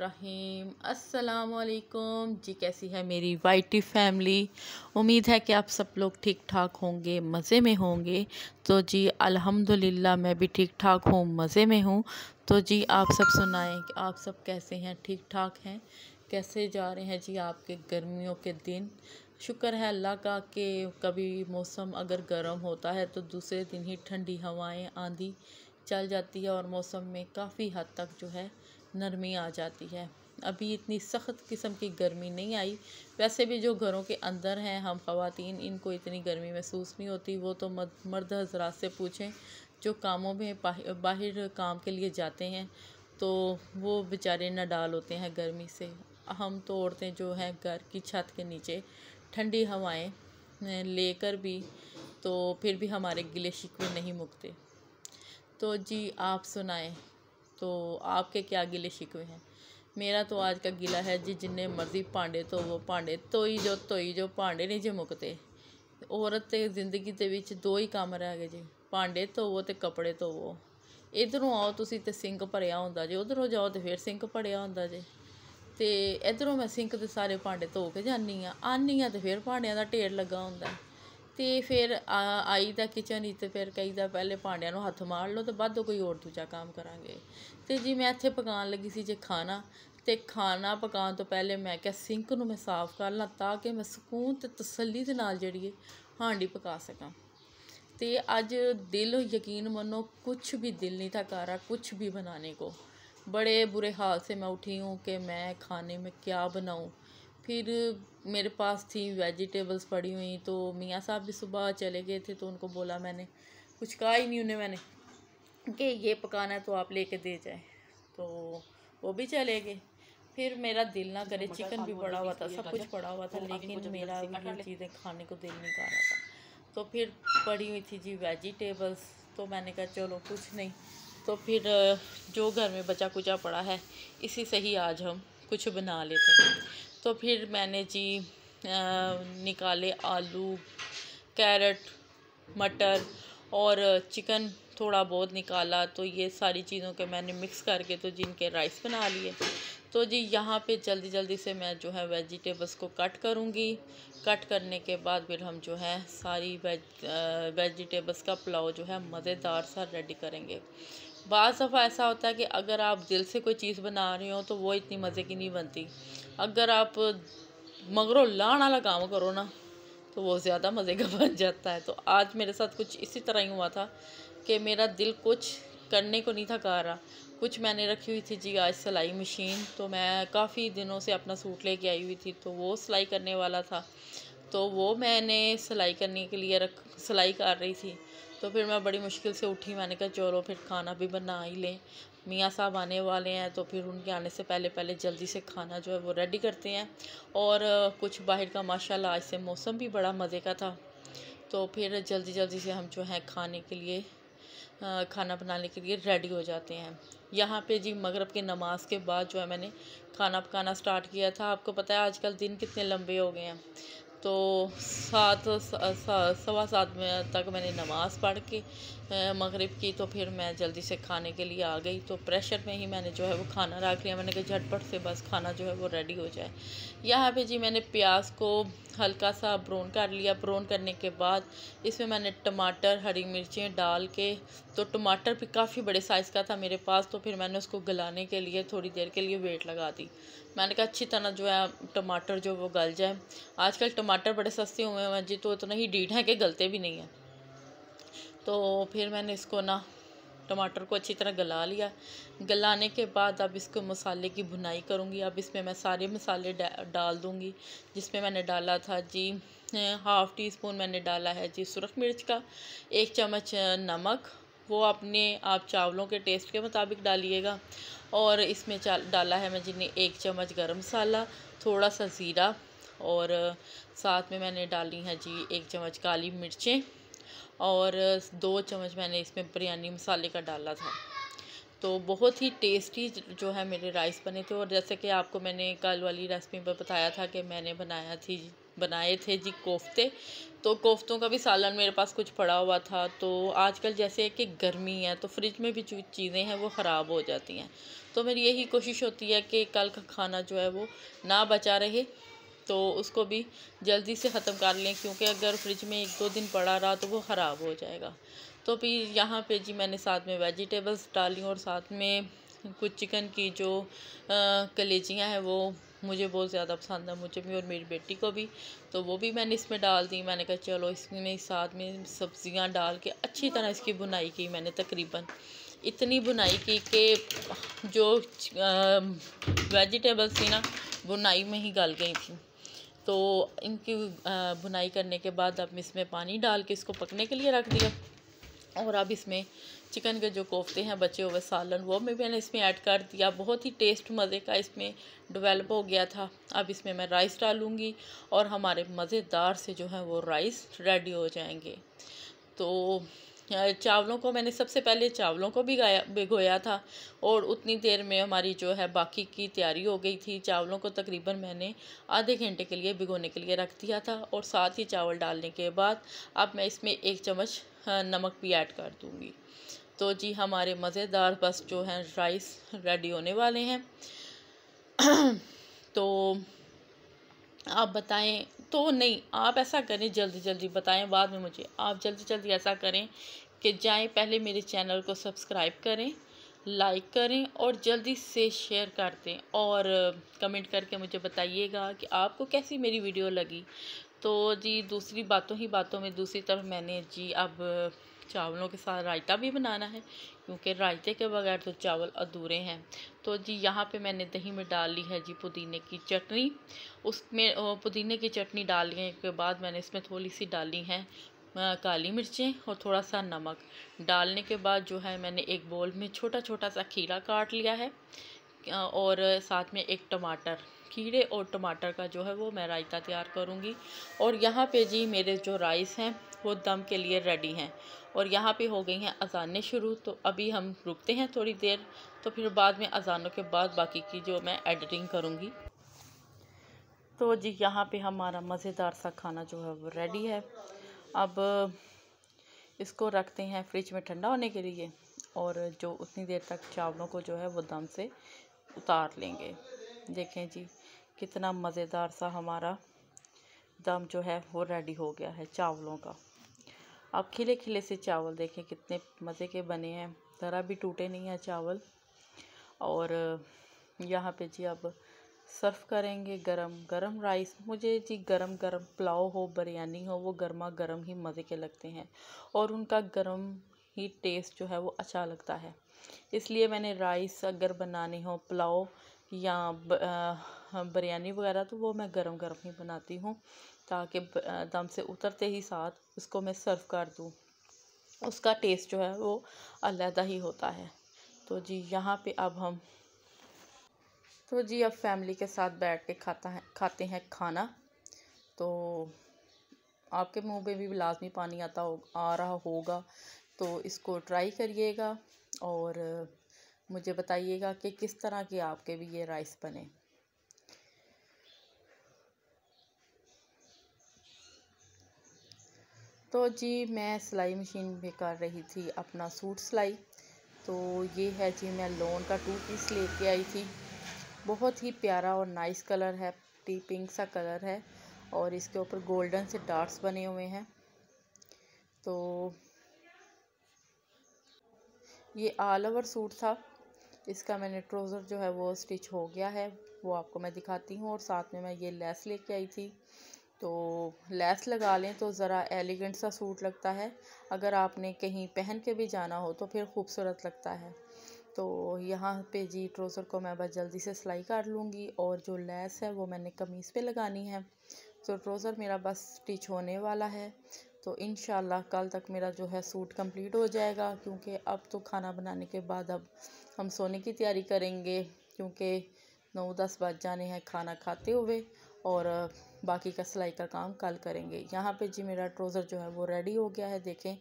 रहीम अस्सलाम वालेकुम जी कैसी है मेरी वाइटी फैमिली उम्मीद है कि आप सब लोग ठीक ठाक होंगे मज़े में होंगे तो जी अल्हम्दुलिल्लाह मैं भी ठीक ठाक हूँ मज़े में हूँ तो जी आप सब सुनाएं कि आप सब कैसे हैं ठीक ठाक हैं कैसे जा रहे हैं जी आपके गर्मियों के दिन शुक्र है अल्लाह का कि कभी मौसम अगर गर्म होता है तो दूसरे दिन ही ठंडी हवाएँ आंधी चल जाती है और मौसम में काफ़ी हद तक जो है नरमी आ जाती है अभी इतनी सख्त किस्म की गर्मी नहीं आई वैसे भी जो घरों के अंदर हैं हम खातन इनको इतनी गर्मी महसूस नहीं होती वो तो मद मर्द हजरात से पूछें जो कामों में बाहर काम के लिए जाते हैं तो वो बेचारे नडाल होते हैं गर्मी से हम तो औरतें जो हैं घर की छत के नीचे ठंडी हवाएं लेकर भी तो फिर भी हमारे गिले शिकवे नहीं मुकते तो जी आप सुनाएं तो आपके क्या गिले शिकवे हैं मेरा तो आज का गिला है जी जिन्ने मर्जी ਭਾਂਡੇ ਧੋਵੋ ਭਾਂਡੇ ਧੋਈ ਜੋ ਧੋਈ ਜੋ ਭਾਂਡੇ ਨਹੀਂ ਜੇ ਮੁੱਕਦੇ ਔਰਤ ਤੇ ਜ਼ਿੰਦਗੀ ਦੇ ਵਿੱਚ ਦੋ ਹੀ ਕੰਮ ਰਹਿ ਗਏ ਜੀ ਭਾਂਡੇ ਧੋਵੋ ਤੇ ਕੱਪੜੇ ਧੋਵੋ ਇਧਰੋਂ ਆਓ ਤੁਸੀਂ ਤੇ ਸਿੰਕ ਭਰਿਆ ਹੁੰਦਾ ਜੇ ਉਧਰੋਂ ਜਾਓ ਤੇ ਫੇਰ ਸਿੰਕ ਭੜਿਆ ਹੁੰਦਾ ਜੇ ਤੇ ਇਧਰੋਂ ਮੈਂ ਸਿੰਕ ਦੇ ਸਾਰੇ ਭਾਂਡੇ ਧੋ ਕੇ ਜਾਨੀ ਆ ਆਨੀ ਆ ਤੇ ਫੇਰ ਭਾਂਡਿਆਂ ਦਾ ਢੇਰ ਲੱਗਾ ਹੁੰਦਾ ਤੇ ਫਿਰ ਆਈ ਦਾ ਕਿਚਨ ਹੀ ਤੇ ਫਿਰ ਕਹੀਦਾ ਪਹਿਲੇ ਭਾਂਡਿਆਂ ਨੂੰ ਹੱਥ ਮਾਰ ਲਓ ਤੇ ਬਾਅਦ ਕੋਈ ਹੋਰ ਦੂਜਾ ਕੰਮ ਕਰਾਂਗੇ ਤੇ ਜੀ ਮੈਂ ਇੱਥੇ ਪਕਾਉਣ ਲੱਗੀ ਸੀ ਜੇ ਖਾਣਾ ਤੇ ਖਾਣਾ ਪਕਾਉਣ ਤੋਂ ਪਹਿਲੇ ਮੈਂ ਕਿਹਾ ਸਿੰਕ ਨੂੰ ਮੈਂ ਸਾਫ਼ ਕਰ ਲਾਂ ਤਾਂ ਕਿ ਮੈਂ ਸਕੂਨ ਤੇ ਤਸੱਲੀ ਦੇ ਨਾਲ ਜਿਹੜੀ ਹਾਂਡੀ ਪਕਾ ਸਕਾਂ ਤੇ ਅੱਜ ਦਿਲ ਯਕੀਨ ਮੰਨੋ ਕੁਝ ਵੀ ਦਿਲ ਨਹੀਂ ਥਾ ਕਰ ਕੁਝ ਵੀ ਬਣਾਉਣੇ ਕੋ ਬੜੇ ਬੁਰੇ ਹਾਲ ਸੇ ਮੈਂ ਉਠੀ ਹੂੰ ਕਿ ਮੈਂ ਖਾਣੇ ਮੇਂ ਕੀ ਬਣਾਉਂ फिर मेरे पास थी वेजिटेबल्स पड़ी हुई तो मियाँ साहब भी सुबह चले गए थे तो उनको बोला मैंने कुछ कहा ही नहीं उन्हें मैंने कि ये पकाना है तो आप लेके दे जाए तो वो भी चले गए फिर मेरा दिल ना करे चिकन भी पड़ा हुआ था सब कुछ पड़ा हुआ तो था लेकिन मेरा ये चीज़ें खाने को दिल नहीं कर रहा था तो फिर पड़ी हुई थी जी वेजिटेबल्स तो मैंने कहा चलो कुछ नहीं तो फिर जो घर में बचा कुचा पड़ा है इसी से ही आज हम कुछ बना लेते हैं तो फिर मैंने जी आ, निकाले आलू कैरेट मटर और चिकन थोड़ा बहुत निकाला तो ये सारी चीज़ों के मैंने मिक्स करके तो जिनके राइस बना लिए तो जी यहाँ पे जल्दी जल्दी से मैं जो है वेजिटेबल्स को कट करूँगी कट करने के बाद फिर हम जो है सारी वेज वेजिटेबल्स का पुलाव जो है मज़ेदार सा रेडी करेंगे बज़ दफ़ा ऐसा होता है कि अगर आप दिल से कोई चीज़ बना रहे हो तो वो इतनी मज़े की नहीं बनती अगर आप मगरों लाण वाला काम करो ना तो वो ज़्यादा मज़े का बन जाता है तो आज मेरे साथ कुछ इसी तरह ही हुआ था कि मेरा दिल कुछ करने को नहीं था कह रहा कुछ मैंने रखी हुई थी जी आज सिलाई मशीन तो मैं काफ़ी दिनों से अपना सूट लेके आई हुई थी तो वो सिलाई करने वाला था तो वो मैंने सिलाई करने के लिए रख सिलाई कर रही थी तो फिर मैं बड़ी मुश्किल से उठी मैंने कहा चलो फिर खाना भी बना ही लें मियाँ साहब आने वाले हैं तो फिर उनके आने से पहले पहले जल्दी से खाना जो है वो रेडी करते हैं और कुछ बाहर का माशाल्लाह आज से मौसम भी बड़ा मज़े का था तो फिर जल्दी जल्दी से हम जो है खाने के लिए खाना बनाने के लिए रेडी हो जाते हैं यहाँ पे जी मगरब की नमाज के बाद जो है मैंने खाना पकाना स्टार्ट किया था आपको पता है आजकल दिन कितने लंबे हो गए हैं तो सात सवा सात में तक मैंने नमाज़ पढ़ के मगरिब की तो फिर मैं जल्दी से खाने के लिए आ गई तो प्रेशर में ही मैंने जो है वो खाना रख लिया मैंने कहा झटपट से बस खाना जो है वो रेडी हो जाए यहाँ पे जी मैंने प्याज को हल्का सा ब्राउन कर लिया ब्राउन करने के बाद इसमें मैंने टमाटर हरी मिर्चें डाल के तो टमाटर भी काफ़ी बड़े साइज़ का था मेरे पास तो फिर मैंने उसको गलाने के लिए थोड़ी देर के लिए वेट लगा दी मैंने कहा अच्छी तरह जो है टमाटर जो वो गल जाए आजकल टमा टमाटर बड़े सस्ते हुए हैं जी तो इतना ही डीढ़ है कि गलते भी नहीं हैं तो फिर मैंने इसको ना टमाटर को अच्छी तरह गला लिया गलाने के बाद अब इसको मसाले की भुनाई करूँगी अब इसमें मैं सारे मसाले डा, डाल दूँगी जिसमें मैंने डाला था जी अं, हाफ़ टी स्पून मैंने डाला है जी सुरख मिर्च का एक चम्मच अं, नमक वो अपने आप चावलों के टेस्ट के मुताबिक डालिएगा और इसमें डाला है मैं जिन्हें एक चम्मच गर्म मसाला थोड़ा सा ज़ीरा और साथ में मैंने डाली हैं जी एक चम्मच काली मिर्चें और दो चम्मच मैंने इसमें बिरयानी मसाले का डाला था तो बहुत ही टेस्टी जो है मेरे राइस बने थे और जैसे कि आपको मैंने कल वाली रेसिपी पर बताया था कि मैंने बनाया थी बनाए थे जी कोफ्ते तो कोफ्तों का भी सालन मेरे पास कुछ पड़ा हुआ था तो आजकल जैसे कि गर्मी है तो फ्रिज में भी जो चीज़ें हैं वो ख़राब हो जाती हैं तो मेरी यही कोशिश होती है कि कल का खाना जो है वो ना बचा रहे तो उसको भी जल्दी से ख़त्म कर लें क्योंकि अगर फ्रिज में एक दो दिन पड़ा रहा तो वो ख़राब हो जाएगा तो फिर यहाँ पे जी मैंने साथ में वेजिटेबल्स डाली और साथ में कुछ चिकन की जो कलेजियाँ हैं वो मुझे बहुत ज़्यादा पसंद है मुझे भी और मेरी बेटी को भी तो वो भी मैंने इसमें डाल दी मैंने कहा चलो इसमें साथ में सब्ज़ियाँ डाल के अच्छी तरह इसकी बुनाई की मैंने तकरीबन इतनी बुनाई की कि जो वेजिटेबल्स थी ना बुनाई में ही गल गई थी तो इनकी भुनाई करने के बाद अब इसमें पानी डाल के इसको पकने के लिए रख दिया और अब इसमें चिकन के जो कोफ्ते हैं बचे हुए सालन वो मैं मैंने इसमें ऐड कर दिया बहुत ही टेस्ट मज़े का इसमें डेवलप हो गया था अब इसमें मैं राइस डालूँगी और हमारे मज़ेदार से जो है वो राइस रेडी हो जाएंगे तो चावलों को मैंने सबसे पहले चावलों को भिगाया भिगोया था और उतनी देर में हमारी जो है बाकी की तैयारी हो गई थी चावलों को तकरीबन मैंने आधे घंटे के लिए भिगोने के लिए रख दिया था और साथ ही चावल डालने के बाद अब मैं इसमें एक चम्मच नमक भी ऐड कर दूँगी तो जी हमारे मज़ेदार बस जो है राइस रेडी होने वाले हैं तो आप बताएं तो नहीं आप ऐसा करें जल्दी जल्दी बताएं बाद में मुझे आप जल्दी जल्दी ऐसा करें कि जाएं पहले मेरे चैनल को सब्सक्राइब करें लाइक करें और जल्दी से शेयर कर दें और कमेंट करके मुझे बताइएगा कि आपको कैसी मेरी वीडियो लगी तो जी दूसरी बातों ही बातों में दूसरी तरफ मैंने जी अब चावलों के साथ रायता भी बनाना है क्योंकि रायते के बगैर तो चावल अधूरे हैं तो जी यहाँ पे मैंने दही में डाल ली है जी पुदीने की चटनी उसमें पुदीने की चटनी डालने के बाद मैंने इसमें थोड़ी सी डाली है काली मिर्चें और थोड़ा सा नमक डालने के बाद जो है मैंने एक बोल में छोटा छोटा सा खीरा काट लिया है और साथ में एक टमाटर खीरे और टमाटर का जो है वो मैं रायता तैयार करूँगी और यहाँ पे जी मेरे जो राइस हैं वो दम के लिए रेडी हैं और यहाँ पे हो गई हैं अजानें शुरू तो अभी हम रुकते हैं थोड़ी देर तो फिर बाद में अजानों के बाद बाकी की जो मैं एडिटिंग करूँगी तो जी यहाँ पे हमारा मज़ेदार सा खाना जो है वो रेडी है अब इसको रखते हैं फ्रिज में ठंडा होने के लिए और जो उतनी देर तक चावलों को जो है वो दम से उतार लेंगे देखें जी कितना मज़ेदार सा हमारा दम जो है वो रेडी हो गया है चावलों का आप खिले खिले से चावल देखें कितने मज़े के बने हैं ज़रा भी टूटे नहीं हैं चावल और यहाँ पे जी अब सर्व करेंगे गरम गरम राइस मुझे जी गरम गरम पुलाव हो बिरयानी हो वो गर्मा गर्म ही मज़े के लगते हैं और उनका गरम ही टेस्ट जो है वो अच्छा लगता है इसलिए मैंने राइस अगर बनाने हो पुलाव या बिरयानी वगैरह तो वो मैं गरम गरम ही बनाती हूँ ताकि दम से उतरते ही साथ उसको मैं सर्व कर दूँ उसका टेस्ट जो है वो अलहदा ही होता है तो जी यहाँ पे अब हम तो जी अब फैमिली के साथ बैठ के खाता है खाते हैं खाना तो आपके मुंह पे भी लाजमी पानी आता हो आ रहा होगा तो इसको ट्राई करिएगा और मुझे बताइएगा कि किस तरह के आपके भी ये राइस बने तो जी मैं सिलाई मशीन में कर रही थी अपना सूट सिलाई तो ये है जी मैं लोन का टू पीस लेके आई थी बहुत ही प्यारा और नाइस कलर है टी पिंक सा कलर है और इसके ऊपर गोल्डन से डार्ट्स बने हुए हैं तो ये ऑल ओवर सूट था इसका मैंने ट्रोज़र जो है वो स्टिच हो गया है वो आपको मैं दिखाती हूँ और साथ में मैं ये लेस लेके आई थी तो लेस लगा लें तो ज़रा एलिगेंट सा सूट लगता है अगर आपने कहीं पहन के भी जाना हो तो फिर खूबसूरत लगता है तो यहाँ पे जी ट्रोज़र को मैं बस जल्दी से सिलाई कर लूँगी और जो लेस है वो मैंने कमीज़ पे लगानी है तो ट्रोज़र मेरा बस स्टिच होने वाला है तो इन कल तक मेरा जो है सूट कंप्लीट हो जाएगा क्योंकि अब तो खाना बनाने के बाद अब हम सोने की तैयारी करेंगे क्योंकि नौ दस बज जाने हैं खाना खाते हुए और बाकी का सिलाई का काम कल करेंगे यहाँ पे जी मेरा ट्रोज़र जो है वो रेडी हो गया है देखें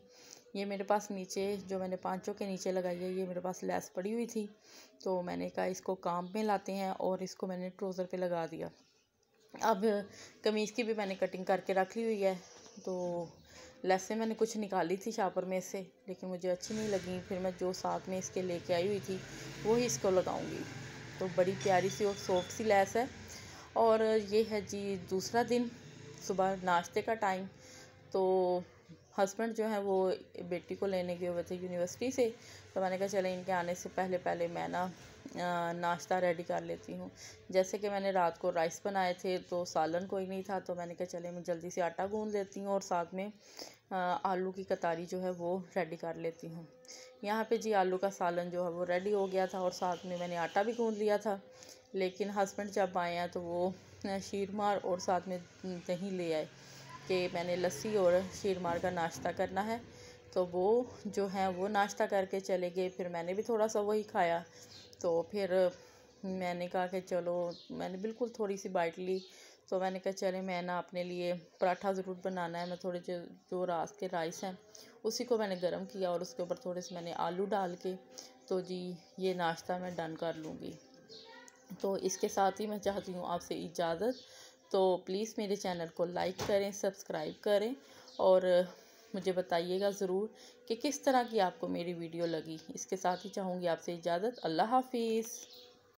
ये मेरे पास नीचे जो मैंने पाँचों के नीचे लगाई है ये मेरे पास लेस पड़ी हुई थी तो मैंने कहा इसको काम में लाते हैं और इसको मैंने ट्रोज़र पे लगा दिया अब कमीज़ की भी मैंने कटिंग करके रख ली हुई है तो लहसे मैंने कुछ निकाली थी शापर में से लेकिन मुझे अच्छी नहीं लगी फिर मैं जो साथ में इसके लेके आई हुई थी वो ही इसको लगाऊंगी तो बड़ी प्यारी सी और सॉफ्ट सी लैस है और ये है जी दूसरा दिन सुबह नाश्ते का टाइम तो हस्बैंड जो है वो बेटी को लेने गए हुए थे यूनिवर्सिटी से तो मैंने कहा चले इनके आने से पहले पहले मैं ना नाश्ता रेडी कर लेती हूँ जैसे कि मैंने रात को राइस बनाए थे तो सालन कोई नहीं था तो मैंने कहा चले मैं जल्दी से आटा गूँध लेती हूँ और साथ में आलू की कतारी जो है वो रेडी कर लेती हूँ यहाँ पे जी आलू का सालन जो है वो रेडी हो गया था और साथ में मैंने आटा भी गूँध लिया था लेकिन हस्बैंड जब आए हैं तो वो शीरमार और साथ में दही ले आए कि मैंने लस्सी और शीरमार का नाश्ता करना है तो वो जो है वो नाश्ता करके चले गए फिर मैंने भी थोड़ा सा वही खाया तो फिर मैंने कहा कि चलो मैंने बिल्कुल थोड़ी सी बाइट ली तो मैंने कहा चले मैं ना अपने लिए पराठा ज़रूर बनाना है मैं थोड़े जो जो रास के राइस हैं उसी को मैंने गर्म किया और उसके ऊपर थोड़े से मैंने आलू डाल के तो जी ये नाश्ता मैं डन कर लूँगी तो इसके साथ ही मैं चाहती हूँ आपसे इजाज़त तो प्लीज़ मेरे चैनल को लाइक करें सब्सक्राइब करें और मुझे बताइएगा ज़रूर कि किस तरह की आपको मेरी वीडियो लगी इसके साथ ही चाहूँगी आपसे इजाज़त अल्लाह हाफिज़